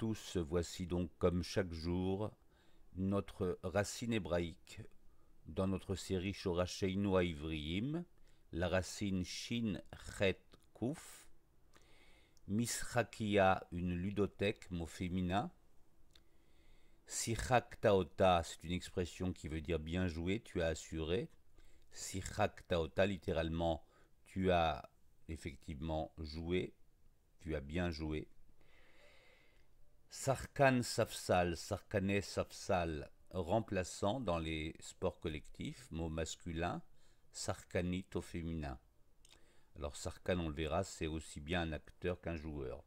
tous, voici donc comme chaque jour notre racine hébraïque. Dans notre série Shorasheinu Ivriim, la racine Shin Chet Kouf, Misrakia, une ludothèque, mot féminin, Sichak c'est une expression qui veut dire bien joué, tu as assuré. Sichak Taota, littéralement, tu as effectivement joué, tu as bien joué. Sarkan Safsal, sarkane Safsal, remplaçant dans les sports collectifs, mot masculin, Sarkanite au féminin. Alors Sarkan, on le verra, c'est aussi bien un acteur qu'un joueur.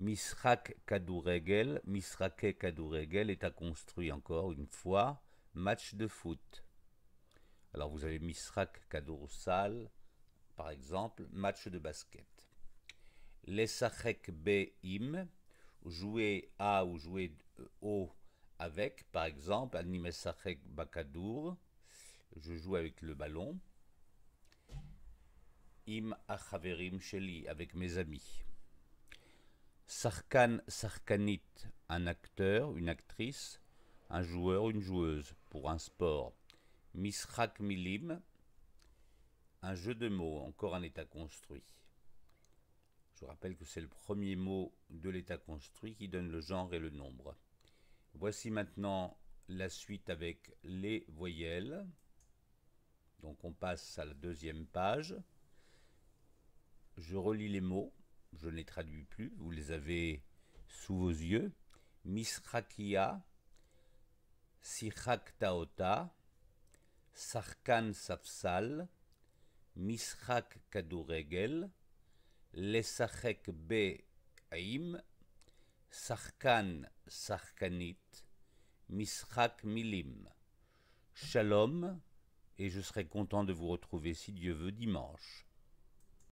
Misrak Kadouregel, Misrake Kadouregel est à construire encore une fois, match de foot. Alors vous avez Misrak Kadoursal, par exemple, match de basket. Les Lesachek behim jouer à ou jouer au euh, avec, par exemple, Anime Bakadour, je joue avec le ballon, Im Achaverim Sheli, avec mes amis. Sarkan Sarkanit, un acteur, une actrice, un joueur, une joueuse, pour un sport. Misrak Milim, un jeu de mots, encore un état construit. Je vous rappelle que c'est le premier mot de l'état construit qui donne le genre et le nombre. Voici maintenant la suite avec les voyelles. Donc on passe à la deuxième page. Je relis les mots, je ne les traduis plus, vous les avez sous vos yeux. Misrakia, Sihaktaota, Safsal, Misrak Kaduregel, BE Be'aim, Sarkan Sarkanit, MISRAK Milim. Shalom, et je serai content de vous retrouver si Dieu veut dimanche.